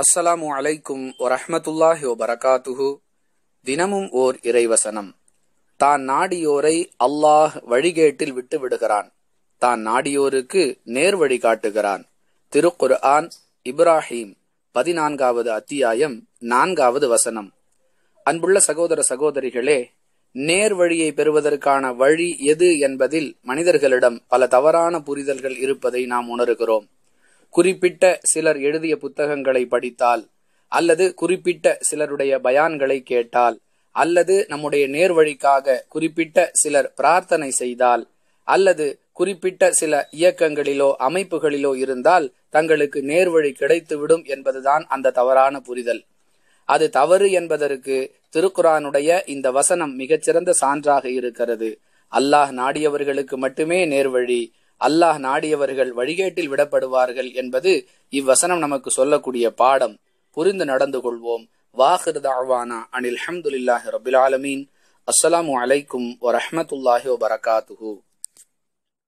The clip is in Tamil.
அஸ்ஸலாமு அலைக்கும் வரஹமத்துல்லாஹி வபரகாத்துஹு தினமும் ஓர் இறைவசனம் தான் நாடியோரை அல்லாஹ் வழிகேட்டில் விட்டு விடுகிறான் தான் நாடியோருக்கு நேர் வழி காட்டுகிறான் திருக்குர் ஆன் இப்ராஹிம் பதினான்காவது அத்தியாயம் நான்காவது வசனம் அன்புள்ள சகோதர சகோதரிகளே நேர் வழியை பெறுவதற்கான வழி எது என்பதில் மனிதர்களிடம் பல தவறான புரிதல்கள் இருப்பதை நாம் உணர்கிறோம் குறிப்பிட்ட சிலர் எழுதிய புத்தகங்களை படித்தால் அல்லது குறிப்பிட்ட சிலருடைய பயான்களை கேட்டால் அல்லது நம்முடைய நேர்வழிக்காக குறிப்பிட்ட சிலர் பிரார்த்தனை செய்தால் அல்லது குறிப்பிட்ட சில இயக்கங்களிலோ அமைப்புகளிலோ இருந்தால் தங்களுக்கு நேர்வழி கிடைத்துவிடும் என்பதுதான் அந்த தவறான புரிதல் அது தவறு என்பதற்கு திருக்குறானுடைய இந்த வசனம் மிகச்சிறந்த சான்றாக இருக்கிறது அல்லாஹ் நாடியவர்களுக்கு மட்டுமே நேர்வழி அல்லாஹ் நாடியவர்கள் வழிகேட்டில் விடப்படுவார்கள் என்பது இவ்வசனம் நமக்கு சொல்லக்கூடிய பாடம் புரிந்து நடந்து கொள்வோம் வாஹிர் தாவானா அனில் அஹமதுல்லாஹி ரபில் ஆலமீன் அஸ்ஸலாமு அலைக்கும் வரமத்துல்லாஹி வரகாத்து